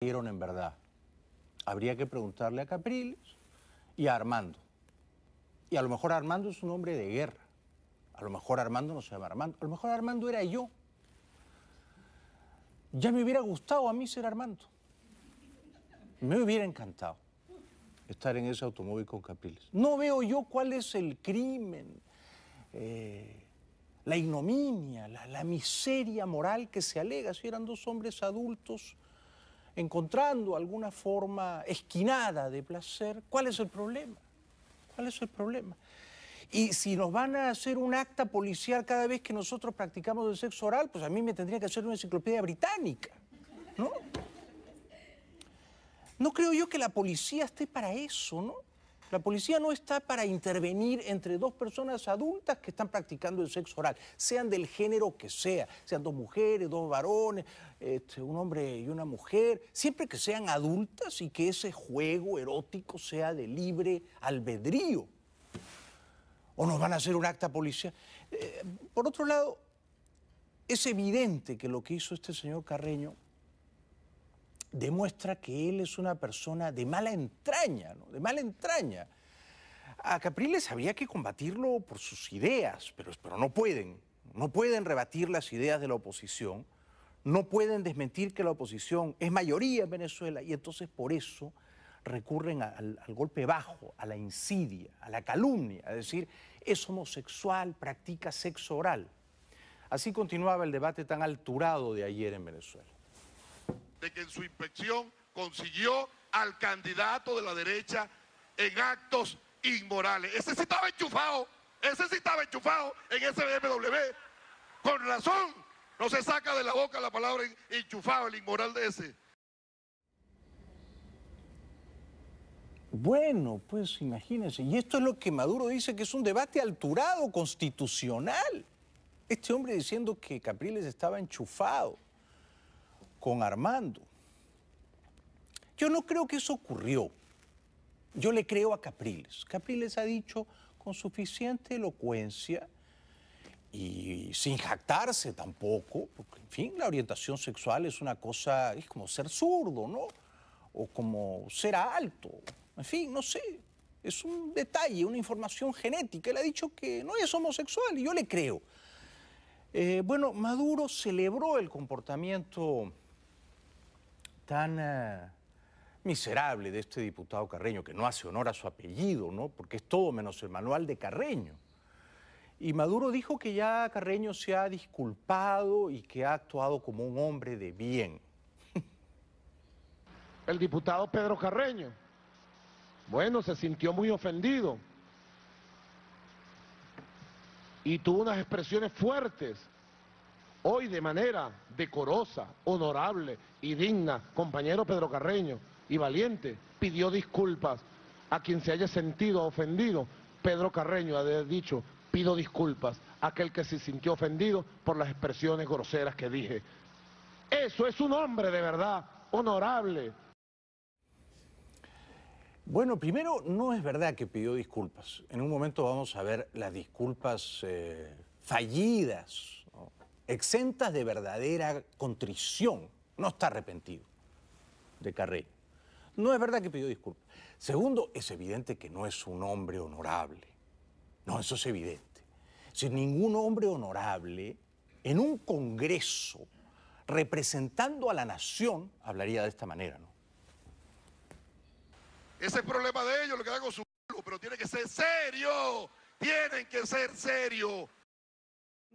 en verdad. Habría que preguntarle a Capriles y a Armando. Y a lo mejor Armando es un hombre de guerra. A lo mejor Armando no se llama Armando. A lo mejor Armando era yo. Ya me hubiera gustado a mí ser Armando. Me hubiera encantado estar en ese automóvil con Capriles. No veo yo cuál es el crimen, eh, la ignominia, la miseria moral que se alega si eran dos hombres adultos encontrando alguna forma esquinada de placer, ¿cuál es el problema? ¿Cuál es el problema? Y si nos van a hacer un acta policial cada vez que nosotros practicamos el sexo oral, pues a mí me tendría que hacer una enciclopedia británica, ¿no? No creo yo que la policía esté para eso, ¿no? La policía no está para intervenir entre dos personas adultas que están practicando el sexo oral, sean del género que sea, sean dos mujeres, dos varones, este, un hombre y una mujer, siempre que sean adultas y que ese juego erótico sea de libre albedrío. O nos van a hacer un acta policía. Eh, por otro lado, es evidente que lo que hizo este señor Carreño demuestra que él es una persona de mala entraña, ¿no? de mala entraña. A Capriles había que combatirlo por sus ideas, pero, no pueden. No pueden rebatir las ideas de la oposición, no pueden desmentir que la oposición es mayoría en Venezuela y entonces por eso recurren al, al, golpe bajo, a la insidia, a la calumnia, a decir, es homosexual, practica sexo oral. Así continuaba el debate tan alturado de ayer en Venezuela de que en su inspección consiguió al candidato de la derecha en actos inmorales. Ese sí estaba enchufado, ese sí estaba enchufado en ese BMW. Con razón, no se saca de la boca la palabra enchufado, el inmoral de ese. Bueno, pues imagínense, y esto es lo que Maduro dice que es un debate alturado constitucional. Este hombre diciendo que Capriles estaba enchufado con Armando. Yo no creo que eso ocurrió. Yo le creo a Capriles. Capriles ha dicho con suficiente elocuencia y sin jactarse tampoco, porque en fin, la orientación sexual es una cosa, es como ser zurdo, ¿no? O como ser alto, en fin, no sé, es un detalle, una información genética. Él ha dicho que no es homosexual y yo le creo. Eh, bueno, Maduro celebró el comportamiento tan eh, miserable de este diputado Carreño, que no hace honor a su apellido, ¿no? Porque es todo menos el manual de Carreño. Y Maduro dijo que ya Carreño se ha disculpado y que ha actuado como un hombre de bien. El diputado Pedro Carreño, bueno, se sintió muy ofendido y tuvo unas expresiones fuertes hoy de manera decorosa, honorable y digna, compañero Pedro Carreño y valiente, pidió disculpas a quien se haya sentido ofendido. Pedro Carreño ha dicho, pido disculpas a aquel que se sintió ofendido por las expresiones groseras que dije. Eso es un hombre de verdad, honorable. Bueno, primero, no es verdad que pidió disculpas. En un momento vamos a ver las disculpas eh, fallidas exentas de verdadera contrición. No está arrepentido de CARRERA. No es verdad que pidió disculpas. Segundo, es evidente que no es un hombre honorable. No, eso es evidente. Si ningún hombre honorable en un congreso representando a la nación hablaría de esta manera, ¿no? Ese es el problema de ellos, lo que hago con su pero tiene que ser serio. Tienen que ser serio.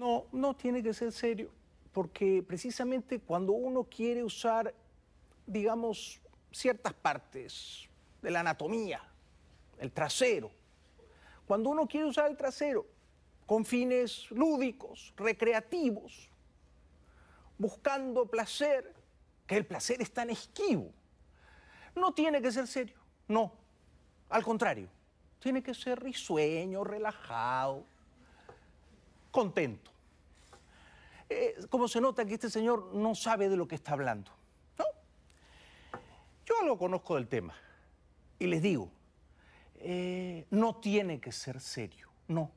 No, no tiene que ser serio, porque precisamente cuando uno quiere usar, digamos, ciertas partes de la anatomía, el trasero, cuando uno quiere usar el trasero con fines lúdicos, recreativos, buscando placer, que el placer es tan esquivo, no tiene que ser serio, no, al contrario, tiene que ser risueño, relajado, contento. Eh, como se nota que este señor no sabe de lo que está hablando. Yo lo conozco del tema y les digo, eh, no tiene que ser serio, no.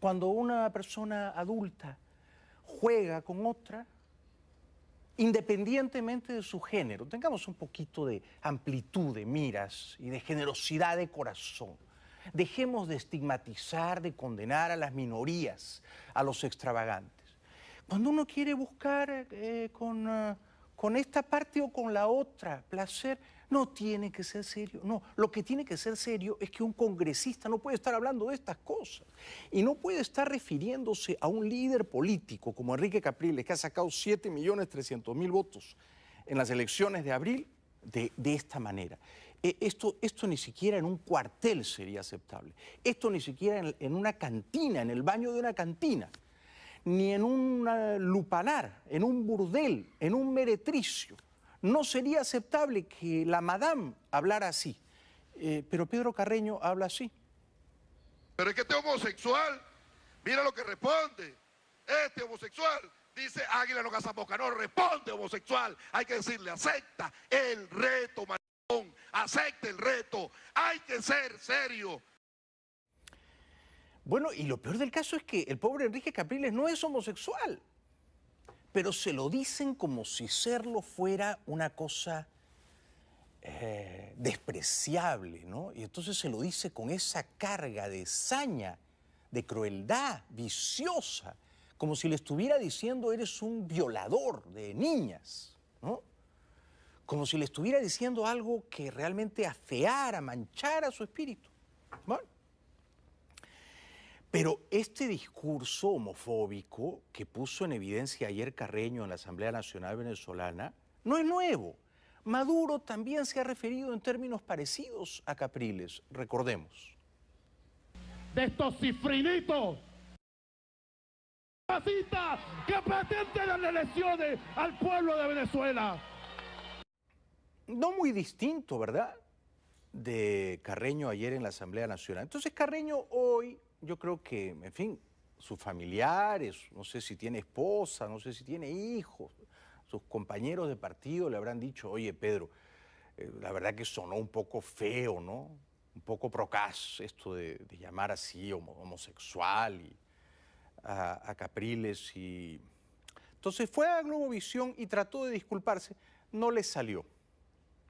Cuando una persona adulta juega con otra, independientemente de su género, tengamos un poquito de amplitud de miras y de generosidad de corazón. Dejemos de estigmatizar, de condenar a las minorías, a los extravagantes. Cuando uno quiere buscar eh, eh, con, esta parte o con la otra placer, no tiene que ser serio. No, lo que tiene que ser serio es que un congresista no puede estar hablando de estas cosas y no puede estar refiriéndose a un líder político como Enrique Capriles, que ha sacado 7.300.000 votos en las elecciones de abril, de, esta manera. Eh, esto, esto ni siquiera en un cuartel sería aceptable. Esto ni siquiera en una cantina, en el baño de una cantina ni en un eh, lupanar, en un burdel, en un meretricio. No sería aceptable que la madame hablara así. Eh, pero Pedro Carreño habla así. Pero es que este homosexual, mira lo que responde. Este homosexual dice Águila no casa boca, no responde homosexual. Hay que decirle, acepta el reto, maricón, acepta el reto. Hay que ser serio. Bueno, y lo peor del caso es que el pobre Enrique Capriles no es homosexual, pero se lo dicen como si serlo fuera una cosa eh, despreciable, ¿no? Y entonces se lo dice con esa carga de saña, de crueldad viciosa, como si le estuviera diciendo eres un violador de niñas, ¿no? Como si le estuviera diciendo algo que realmente afeara, manchara su espíritu. Pero este discurso homofóbico que puso en evidencia ayer Carreño en la Asamblea Nacional Venezolana no es nuevo. Maduro también se ha referido en términos parecidos a Capriles, recordemos. De estos cifrinitos, que pretenden las elecciones al pueblo de Venezuela. No muy distinto, ¿verdad? De Carreño ayer en la Asamblea Nacional. Entonces Carreño hoy yo creo que, en fin, sus familiares, no sé si tiene esposa, no sé si tiene hijos, sus compañeros de partido le habrán dicho, oye Pedro, eh, la verdad que sonó un poco feo, ¿no? Un poco procaz esto de, llamar así homosexual a, Capriles y... Entonces fue a Globovisión y trató de disculparse, no le salió.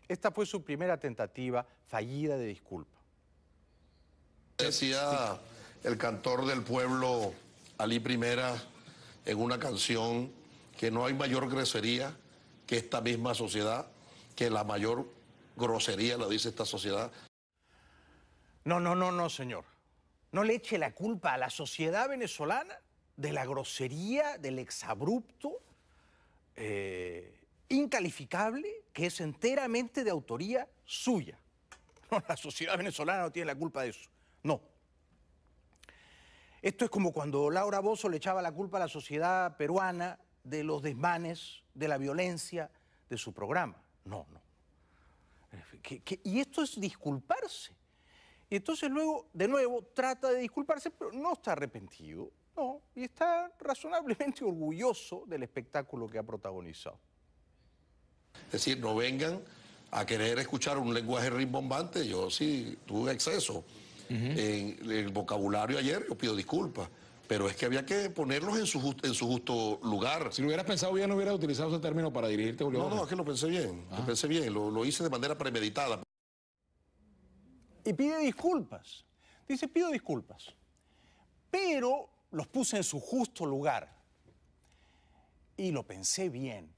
Esta fue su primera tentativa fallida de disculpa el cantor del pueblo Ali Primera en una canción que no hay mayor grosería que esta misma sociedad, que la mayor grosería la dice esta sociedad. No, no, no, no, señor. No le eche la culpa a la sociedad venezolana de la grosería, del exabrupto, eh, incalificable, que es enteramente de autoría suya. No, la sociedad venezolana no tiene la culpa de eso. No, esto es como cuando Laura Bozo le echaba la culpa a la sociedad peruana de los desmanes, de la violencia de su programa. No, no. y esto es disculparse. Y entonces luego, de nuevo, trata de disculparse, pero no está arrepentido, no, y está razonablemente orgulloso del espectáculo que ha protagonizado. Es decir, no vengan a querer escuchar un lenguaje rimbombante, yo sí tuve exceso en el vocabulario ayer, yo pido disculpas. Pero es que había que ponerlos en su, en su justo lugar. Si lo hubieras pensado bien, no hubieras utilizado ese término para dirigirte, Julio. No, no, es que lo pensé bien. Lo ah. pensé bien, lo, lo hice de manera premeditada. Y pide disculpas. Dice, pido disculpas. Pero los puse en su justo lugar. Y lo pensé bien.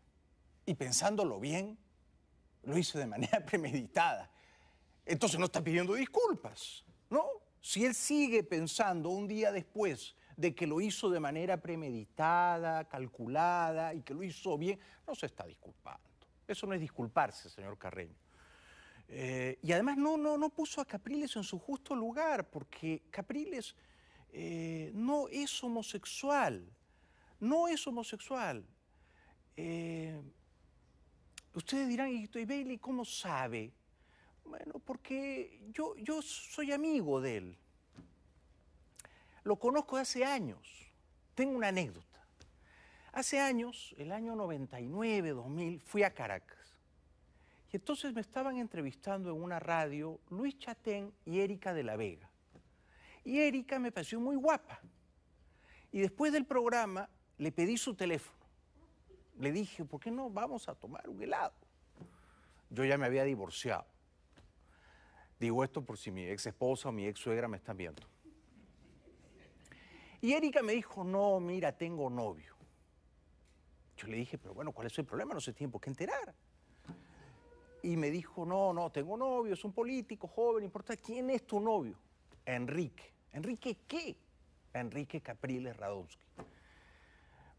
Y pensándolo bien, lo hice de manera premeditada. Entonces no está pidiendo disculpas. No, si él sigue pensando un día después de que lo hizo de manera premeditada, calculada y que lo hizo bien, no se está disculpando. Eso no es disculparse, señor Carreño. Eh, y además no, no, no puso a Capriles en su justo lugar, porque Capriles eh, no es homosexual, no es homosexual. Eh, ustedes dirán, ¿y Bailey cómo sabe? Bueno, porque yo, yo soy amigo de él. Lo conozco hace años. Tengo una anécdota. Hace años, el año 99, 2000, fui a Caracas. Y entonces me estaban entrevistando en una radio Luis Chatén y Erika de la Vega. Y Erika me pareció muy guapa. Y después del programa le pedí su teléfono. Le dije, ¿por qué no vamos a tomar un helado? Yo ya me había divorciado. Digo esto por si mi ex esposa o mi ex suegra me están viendo. Y Erika me dijo, no, mira, tengo novio. Yo le dije, pero bueno, ¿cuál es el problema? No sé, tiene por qué enterar. Y me dijo, no, no, tengo novio, es un político, joven, importa. ¿Quién es tu novio? Enrique. ¿Enrique qué? Enrique Capriles Radonsky.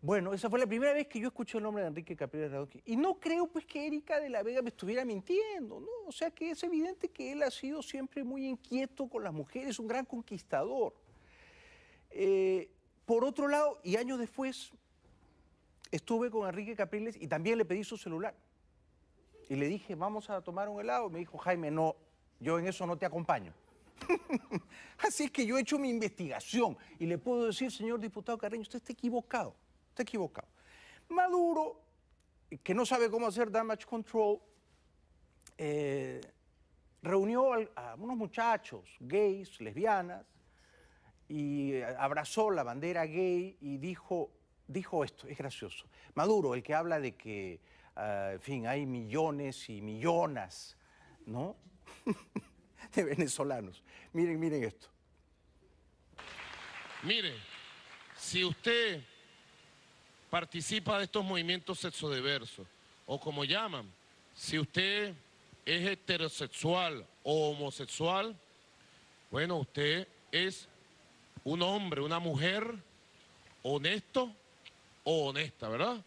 Bueno, esa fue la primera vez que yo escuché el nombre de Enrique Capriles Radoqui. Y no creo pues que Erika de la Vega me estuviera mintiendo, ¿no? O sea que es evidente que él ha sido siempre muy inquieto con las mujeres, un gran conquistador. Eh, por otro lado, y años después, estuve con Enrique Capriles y también le pedí su celular. Y le dije, vamos a tomar un helado. Me dijo, Jaime, no, yo en eso no te acompaño. Así es que yo he hecho mi investigación y le puedo decir, señor diputado Carreño, usted está equivocado. Está equivocado. Maduro, que no sabe cómo hacer damage control, eh, reunió a, unos muchachos gays, lesbianas, y abrazó la bandera gay y dijo, dijo esto, es gracioso. Maduro, el que habla de que, ah, en fin, hay millones y millonas, ¿no? de venezolanos. Miren, miren esto. Mire, si usted participa de estos movimientos sexodiversos, o como llaman, si usted es heterosexual o homosexual, bueno, usted es un hombre, una mujer honesto o honesta, ¿verdad?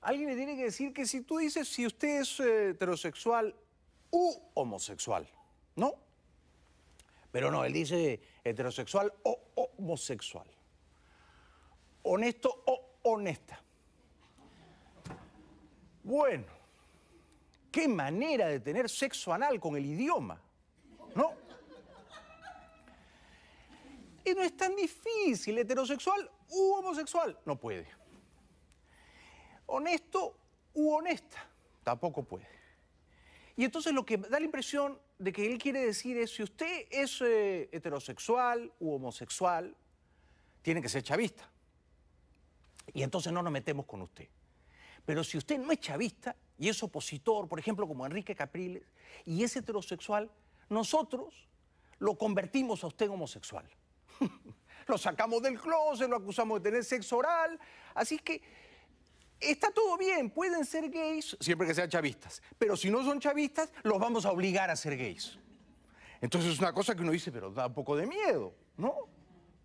Alguien le tiene que decir que si tú dices si usted es eh, heterosexual u homosexual, ¿no? Pero no, él dice heterosexual o homosexual honesto o honesta. Bueno, qué manera de tener sexo anal con el idioma, ¿no? Y no es tan difícil, heterosexual u homosexual, no puede. Honesto u honesta, tampoco puede. Y entonces lo que da la impresión de que él quiere decir es, si usted es eh, heterosexual u homosexual, tiene que ser chavista y entonces no nos metemos con usted. Pero si usted no es chavista y es opositor, por ejemplo, como Enrique Capriles, y es heterosexual, nosotros lo convertimos a usted en homosexual. lo sacamos del closet, lo acusamos de tener sexo oral. Así que está todo bien, pueden ser gays siempre que sean chavistas. Pero si no son chavistas, los vamos a obligar a ser gays. Entonces es una cosa que uno dice, pero da un poco de miedo, ¿no?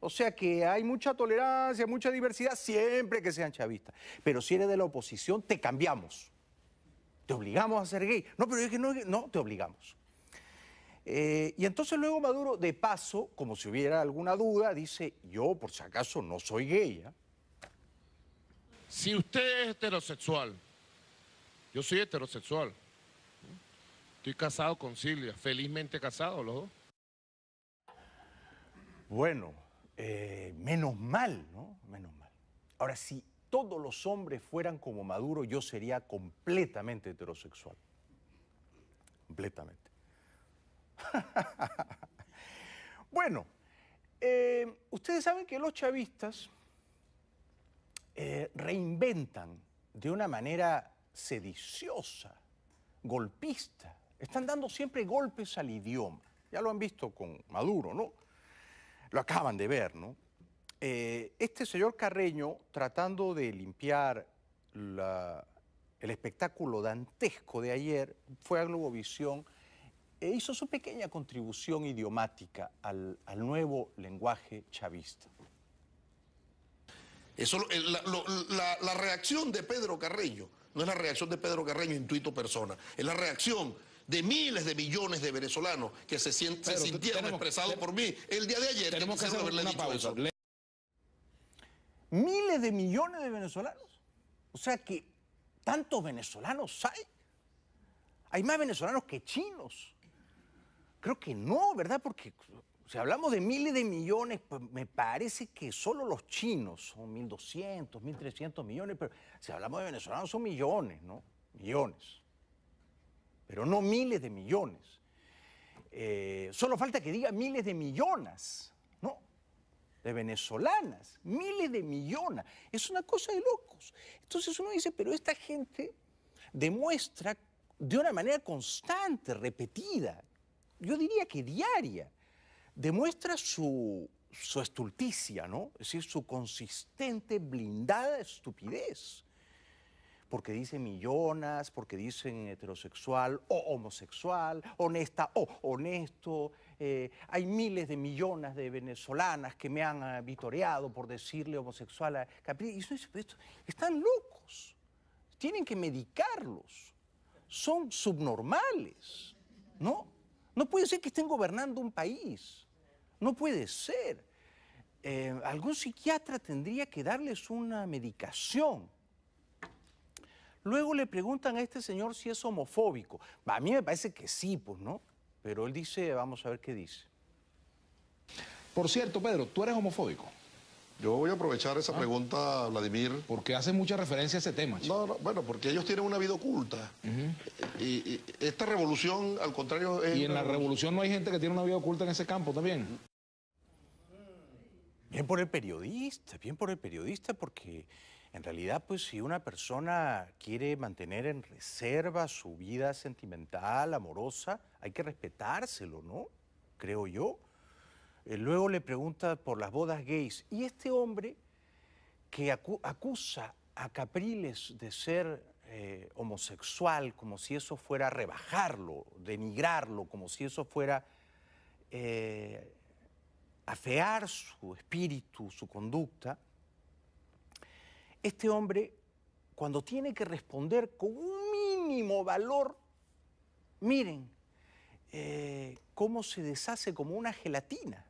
O sea que hay mucha tolerancia, mucha diversidad, siempre que sean chavistas. Pero si eres de la oposición, te cambiamos. Te obligamos a ser gay. No, pero es que no, no te obligamos. Eh, y entonces luego Maduro, de paso, como si hubiera alguna duda, dice, yo por si acaso no soy gay. ¿ah? Si usted es heterosexual, yo soy heterosexual. Estoy casado con Silvia, felizmente casado los dos. Bueno, eh, menos mal, ¿no? Menos mal. Ahora, si todos los hombres fueran como Maduro, yo sería completamente heterosexual. Completamente. bueno, eh, ustedes saben que los chavistas eh, reinventan de una manera sediciosa, golpista. Están dando siempre golpes al idioma. Ya lo han visto con Maduro, ¿no? lo acaban de ver, ¿no? Eh, este señor Carreño, tratando de limpiar el espectáculo dantesco de ayer, fue a Globovisión e hizo su pequeña contribución idiomática al, nuevo lenguaje chavista. Eso, la reacción de Pedro Carreño no es la reacción de Pedro Carreño intuito persona, es la reacción de miles de millones de venezolanos que se, sintieron expresados por mí el día de ayer. Tenemos que, dicho Miles de millones de venezolanos. O sea que tantos venezolanos hay. Hay más venezolanos que chinos. Creo que no, ¿verdad? Porque si hablamos de miles de millones, pues, me parece que solo los chinos son 1.200, 1.300 millones, pero si hablamos de venezolanos son millones, ¿no? Millones pero no miles de millones. Eh, solo falta que diga miles de millones, ¿no? De venezolanas, miles de millones. Es una cosa de locos. Entonces uno dice, pero esta gente demuestra de una manera constante, repetida, yo diría que diaria, demuestra su, su estulticia, ¿no? Es decir, su consistente blindada estupidez porque dicen millonas, porque dicen heterosexual o homosexual, honesta o honesto. Eh, hay miles de millones de venezolanas que me han ah, vitoreado por decirle homosexual a Capri. Y están locos, tienen que medicarlos, son subnormales, ¿no? No puede ser que estén gobernando un país, no puede ser. Eh, algún psiquiatra tendría que darles una medicación Luego le preguntan a este señor si es homofóbico. A mí me parece que sí, pues, ¿no? Pero él dice, vamos a ver qué dice. Por cierto, Pedro, tú eres homofóbico. Yo voy a aprovechar esa ah. pregunta, Vladimir. Porque hace mucha referencia a ese tema. No, no, bueno, porque ellos tienen una vida oculta. y, esta revolución, al contrario... y en la revolución no hay gente que tiene una vida oculta en ese campo también. Bien por el periodista, bien por el periodista, porque en realidad, pues si una persona quiere mantener en reserva su vida sentimental, amorosa, hay que respetárselo, ¿no? Creo yo. Eh, luego le pregunta por las bodas gays. Y este hombre que acusa a Capriles de ser eh, homosexual, como si eso fuera rebajarlo, denigrarlo, como si eso fuera eh, afear su espíritu, su conducta, este hombre, cuando tiene que responder con un mínimo valor, miren eh, cómo se deshace como una gelatina.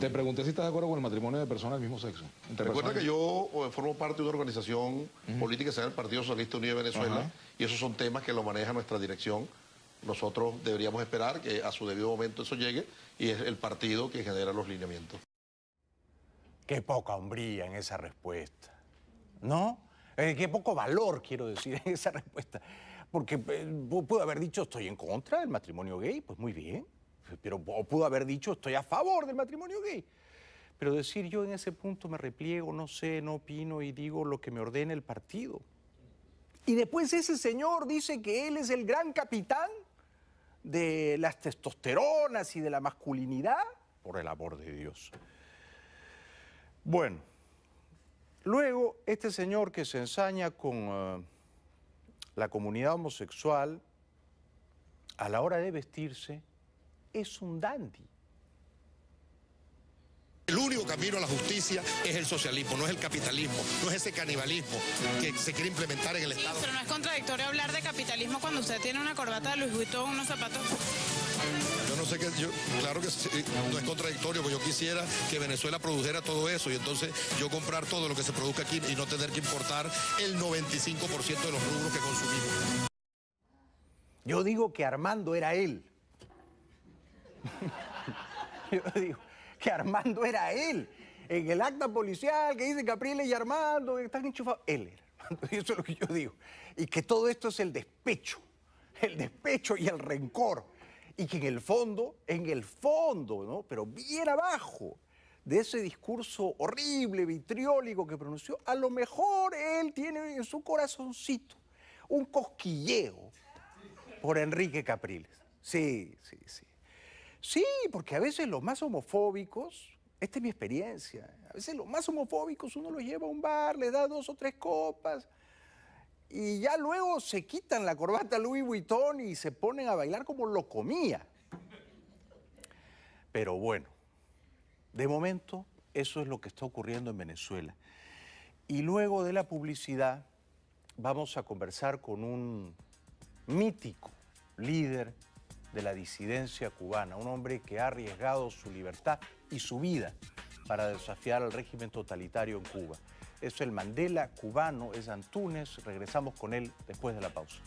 Te pregunté si estás de acuerdo con el matrimonio de personas del mismo sexo. Recuerda que yo formo parte de una organización política, que se llama el Partido Socialista Unido de Venezuela, y esos son temas que lo maneja nuestra dirección. Nosotros deberíamos esperar que a su debido momento eso llegue y es el partido que genera los lineamientos. Qué poca hombría en esa respuesta, ¿no? Eh, qué poco valor, quiero decir, en esa respuesta. Porque eh, pudo haber dicho estoy en contra del matrimonio gay, pues muy bien, pero pudo haber dicho estoy a favor del matrimonio gay. Pero decir yo en ese punto me repliego, no sé, no opino y digo lo que me ordena el partido. Y después ese señor dice que él es el gran capitán de las testosteronas y de la masculinidad, por el amor de Dios. Bueno, luego este señor que se ensaña con eh, la comunidad homosexual a la hora de vestirse es un dandy. El único camino a la justicia es el socialismo, no es el capitalismo, no es ese canibalismo que se quiere implementar en el Estado. Sí, pero no es contradictorio hablar de capitalismo cuando usted tiene una corbata de Luis Vuitton, unos zapatos claro que no es contradictorio, porque yo quisiera que Venezuela produjera todo eso y entonces yo comprar todo lo que se produzca aquí y no tener que importar el 95% de los rubros que consumimos. Yo digo que Armando era él. yo digo que Armando era él. En el acta policial que dice Capriles y Armando están enchufados, él era. Armando. Eso es lo que yo digo. Y que todo esto es el despecho, el despecho y el rencor y que en el fondo, en el fondo, ¿no? pero bien abajo de ese discurso horrible, vitriólico que pronunció, a lo mejor él tiene en su corazoncito un cosquilleo por Enrique Capriles. Sí, sí, sí. Sí, porque a veces los más homofóbicos, esta es mi experiencia, a veces los más homofóbicos uno los lleva a un bar, le da dos o tres copas, y ya luego se quitan la corbata Louis Vuitton y se ponen a bailar como lo comía. Pero bueno, de momento eso es lo que está ocurriendo en Venezuela. Y luego de la publicidad vamos a conversar con un mítico líder de la disidencia cubana, un hombre que ha arriesgado su libertad y su vida para desafiar al régimen totalitario en Cuba es el Mandela cubano, es Antunes. Regresamos con él después de la pausa.